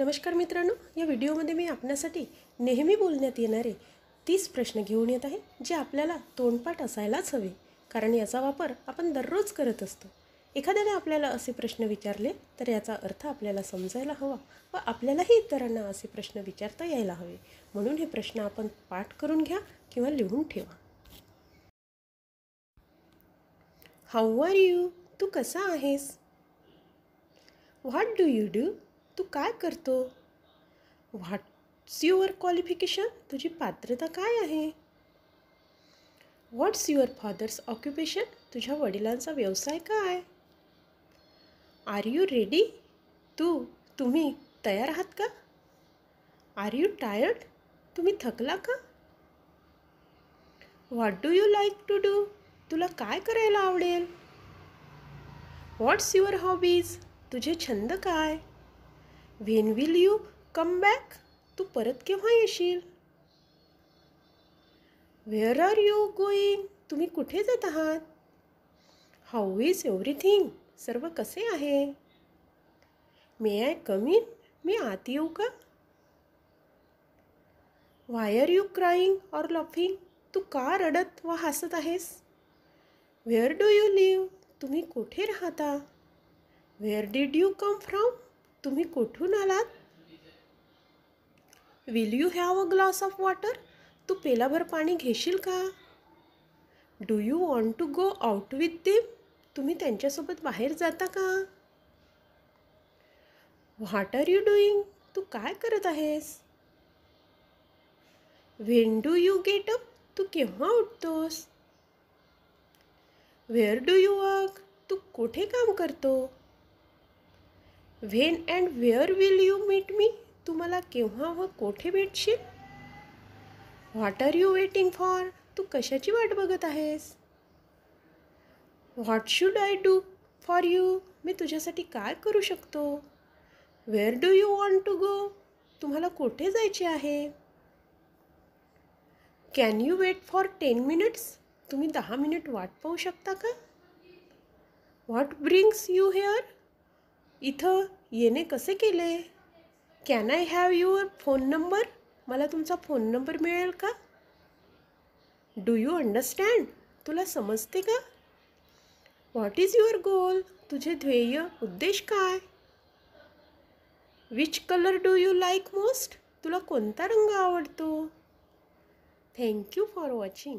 नमस्कार मित्रांनो या व्हिडिओमध्ये मी आपल्यासाठी नेहमी बोलण्यात येणारे तीस प्रश्न घेऊन येत आहे जे आपल्याला तोंडपाठ असायलाच हवे कारण याचा वापर आपण दररोज करत असतो एखाद्याने आपल्याला असे प्रश्न विचारले तर याचा अर्थ आपल्याला समजायला हवा व आपल्यालाही इतरांना असे प्रश्न विचारता यायला हवे म्हणून हे प्रश्न आपण पाठ करून घ्या किंवा लिहून ठेवा हाऊ आर यू तू कसा आहेस व्हॉट डू यू डू तू काय करतो व्हॉट्स युअर क्वालिफिकेशन तुझी पात्रता काय आहे व्हॉट्स युअर फादर्स ऑक्युपेशन तुझ्या वडिलांचा व्यवसाय काय आर यू रेडी तू तुम्ही तयार आहात का आर यू टायर्ड तुम्ही थकला का what do you like to do तुला काय करायला आवडेल व्हॉट्स युअर हॉबीज तुझे छंद काय when will you come back तू परत केव्हा येशील वेअर आर यू गोईंग तुम्ही कुठे जात आहात हाऊ इज एव्हरीथिंग सर्व कसे आहे मे आय कम इन मी आत येऊ का why are you crying or laughing तू का रडत व हसत आहेस वेअर डू यू लिव्ह तुम्ही कुठे राहता where did you come from तुम्ही कुठून आलात will you have a glass of water तू पेलाभर पाणी घेशील का do you want to go out with them तुम्ही त्यांच्यासोबत बाहेर जाता का व्हॉट आर यू डुईंग तू काय करत आहेस when do you get up तू केव्हा उठतोस व्हेअर डू यू वर्क तू कुठे काम करतो when and where will you meet me तुम्हाला केव्हा व कोठे भेटशील what are you waiting for तू कशाची वाट बघत आहेस what should I do for you मी तुझ्यासाठी काय करू शकतो where do you want to go तुम्हाला कुठे जायचे आहे can you wait for ten minutes तुम्ही दहा मिनिट वाट पाहू शकता का व्हॉट ब्रिंग्स यू हेअर इथं येणे कसे केले can I have your phone number मला तुमचा फोन नंबर मिळेल का डू यू अंडरस्टँड तुला समजते का व्हॉट इज युअर गोल तुझे ध्येय उद्देश काय which colour do you like most तुला कोणता रंग आवडतो थँक्यू फॉर वॉचिंग